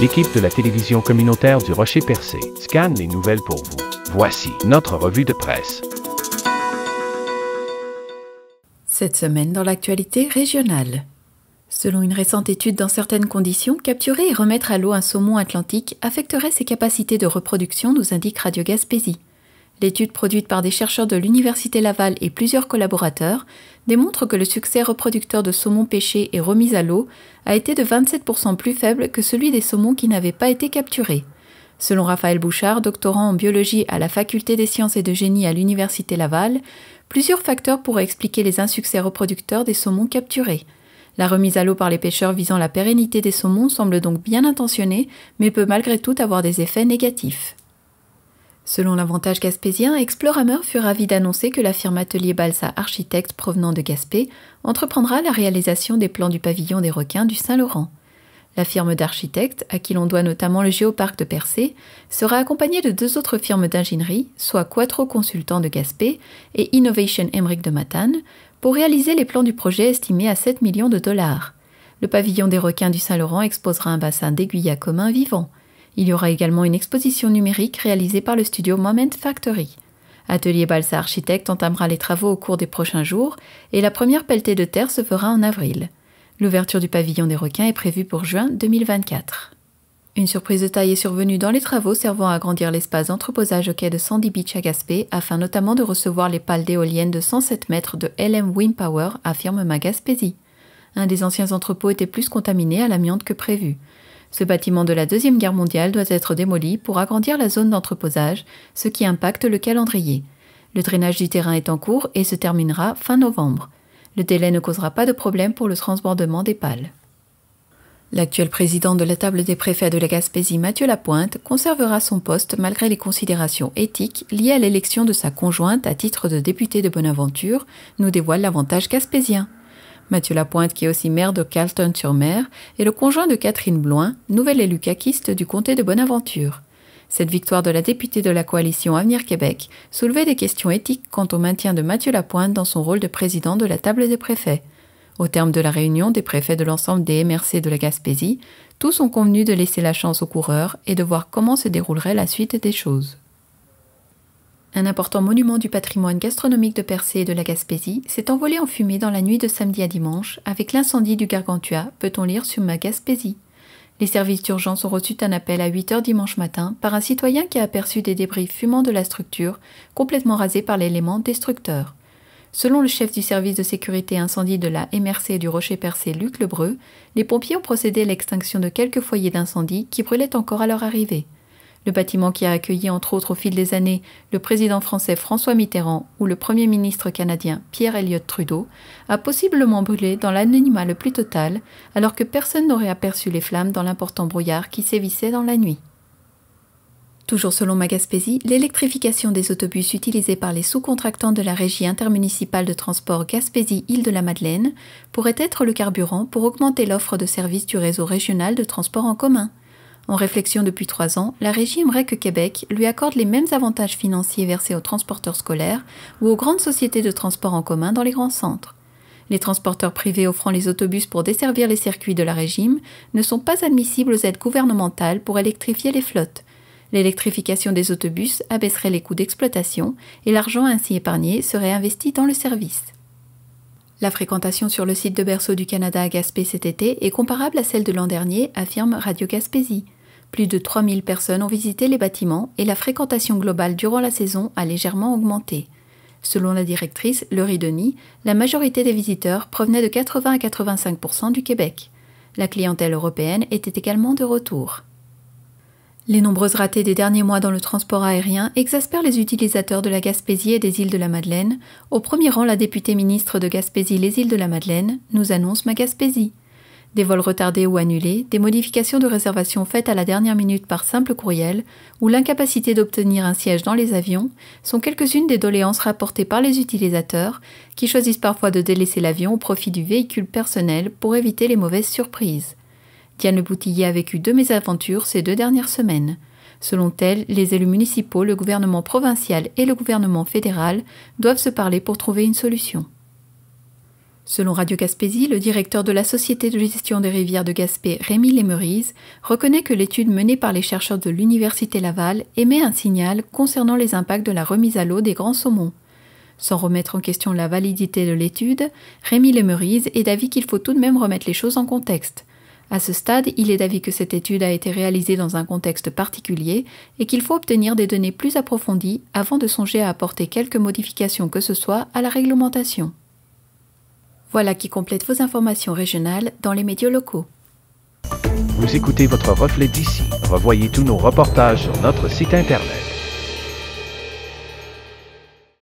L'équipe de la télévision communautaire du Rocher Percé scanne les nouvelles pour vous. Voici notre revue de presse. Cette semaine dans l'actualité régionale. Selon une récente étude, dans certaines conditions, capturer et remettre à l'eau un saumon atlantique affecterait ses capacités de reproduction, nous indique Radio Gaspésie. L'étude produite par des chercheurs de l'Université Laval et plusieurs collaborateurs démontre que le succès reproducteur de saumons pêchés et remis à l'eau a été de 27% plus faible que celui des saumons qui n'avaient pas été capturés. Selon Raphaël Bouchard, doctorant en biologie à la Faculté des sciences et de génie à l'Université Laval, plusieurs facteurs pourraient expliquer les insuccès reproducteurs des saumons capturés. La remise à l'eau par les pêcheurs visant la pérennité des saumons semble donc bien intentionnée, mais peut malgré tout avoir des effets négatifs. Selon l'avantage gaspésien, Exploramer fut ravi d'annoncer que la firme Atelier Balsa Architecte provenant de Gaspé entreprendra la réalisation des plans du pavillon des requins du Saint-Laurent. La firme d'architectes, à qui l'on doit notamment le géoparc de Percé, sera accompagnée de deux autres firmes d'ingénierie, soit Quattro Consultants de Gaspé et Innovation Emmerich de Matane, pour réaliser les plans du projet estimé à 7 millions de dollars. Le pavillon des requins du Saint-Laurent exposera un bassin à commun vivant. Il y aura également une exposition numérique réalisée par le studio Moment Factory. Atelier Balsa Architecte entamera les travaux au cours des prochains jours et la première pelletée de terre se fera en avril. L'ouverture du pavillon des requins est prévue pour juin 2024. Une surprise de taille est survenue dans les travaux servant à agrandir l'espace d'entreposage au quai de Sandy Beach à Gaspé afin notamment de recevoir les pales d'éoliennes de 107 mètres de LM Wind Power, affirme Magaspésie. Un des anciens entrepôts était plus contaminé à l'amiante que prévu. Ce bâtiment de la Deuxième Guerre mondiale doit être démoli pour agrandir la zone d'entreposage, ce qui impacte le calendrier. Le drainage du terrain est en cours et se terminera fin novembre. Le délai ne causera pas de problème pour le transbordement des pales. L'actuel président de la table des préfets de la Gaspésie, Mathieu Lapointe, conservera son poste malgré les considérations éthiques liées à l'élection de sa conjointe à titre de député de Bonaventure, nous dévoile l'avantage gaspésien. Mathieu Lapointe, qui est aussi maire de Carlton-sur-Mer, est le conjoint de Catherine Bloin, nouvelle élue caquiste du comté de Bonaventure. Cette victoire de la députée de la coalition Avenir Québec soulevait des questions éthiques quant au maintien de Mathieu Lapointe dans son rôle de président de la table des préfets. Au terme de la réunion des préfets de l'ensemble des MRC de la Gaspésie, tous ont convenu de laisser la chance aux coureurs et de voir comment se déroulerait la suite des choses. Un important monument du patrimoine gastronomique de Percé et de la Gaspésie s'est envolé en fumée dans la nuit de samedi à dimanche avec l'incendie du Gargantua, peut-on lire sur ma Gaspésie. Les services d'urgence ont reçu un appel à 8 h dimanche matin par un citoyen qui a aperçu des débris fumants de la structure, complètement rasés par l'élément destructeur. Selon le chef du service de sécurité incendie de la MRC du Rocher Percé, Luc Lebreu, les pompiers ont procédé à l'extinction de quelques foyers d'incendie qui brûlaient encore à leur arrivée le bâtiment qui a accueilli entre autres au fil des années le président français François Mitterrand ou le Premier ministre canadien Pierre Elliott Trudeau, a possiblement brûlé dans l'anonymat le plus total, alors que personne n'aurait aperçu les flammes dans l'important brouillard qui sévissait dans la nuit. Toujours selon Magaspésie, l'électrification des autobus utilisés par les sous-contractants de la régie intermunicipale de transport Gaspésie-Île-de-la-Madeleine pourrait être le carburant pour augmenter l'offre de services du réseau régional de transport en commun. En réflexion depuis trois ans, la Régime rec Québec lui accorde les mêmes avantages financiers versés aux transporteurs scolaires ou aux grandes sociétés de transport en commun dans les grands centres. Les transporteurs privés offrant les autobus pour desservir les circuits de la régime ne sont pas admissibles aux aides gouvernementales pour électrifier les flottes. L'électrification des autobus abaisserait les coûts d'exploitation et l'argent ainsi épargné serait investi dans le service. La fréquentation sur le site de berceau du Canada à Gaspé cet été est comparable à celle de l'an dernier, affirme Radio Gaspésie. Plus de 3000 personnes ont visité les bâtiments et la fréquentation globale durant la saison a légèrement augmenté. Selon la directrice Laurie Denis, la majorité des visiteurs provenaient de 80 à 85 du Québec. La clientèle européenne était également de retour. Les nombreuses ratées des derniers mois dans le transport aérien exaspèrent les utilisateurs de la Gaspésie et des îles de la Madeleine. Au premier rang, la députée ministre de Gaspésie les îles de la Madeleine nous annonce ma Gaspésie des vols retardés ou annulés, des modifications de réservation faites à la dernière minute par simple courriel ou l'incapacité d'obtenir un siège dans les avions sont quelques-unes des doléances rapportées par les utilisateurs qui choisissent parfois de délaisser l'avion au profit du véhicule personnel pour éviter les mauvaises surprises. Diane Le Boutillier a vécu deux mésaventures ces deux dernières semaines. Selon elle, les élus municipaux, le gouvernement provincial et le gouvernement fédéral doivent se parler pour trouver une solution. Selon Radio Gaspésie, le directeur de la Société de gestion des rivières de Gaspé, Rémi Lemerise, reconnaît que l'étude menée par les chercheurs de l'Université Laval émet un signal concernant les impacts de la remise à l'eau des grands saumons. Sans remettre en question la validité de l'étude, Rémi Lemerise est d'avis qu'il faut tout de même remettre les choses en contexte. À ce stade, il est d'avis que cette étude a été réalisée dans un contexte particulier et qu'il faut obtenir des données plus approfondies avant de songer à apporter quelques modifications que ce soit à la réglementation. Voilà qui complète vos informations régionales dans les médias locaux. Vous écoutez votre reflet d'ici. Revoyez tous nos reportages sur notre site Internet.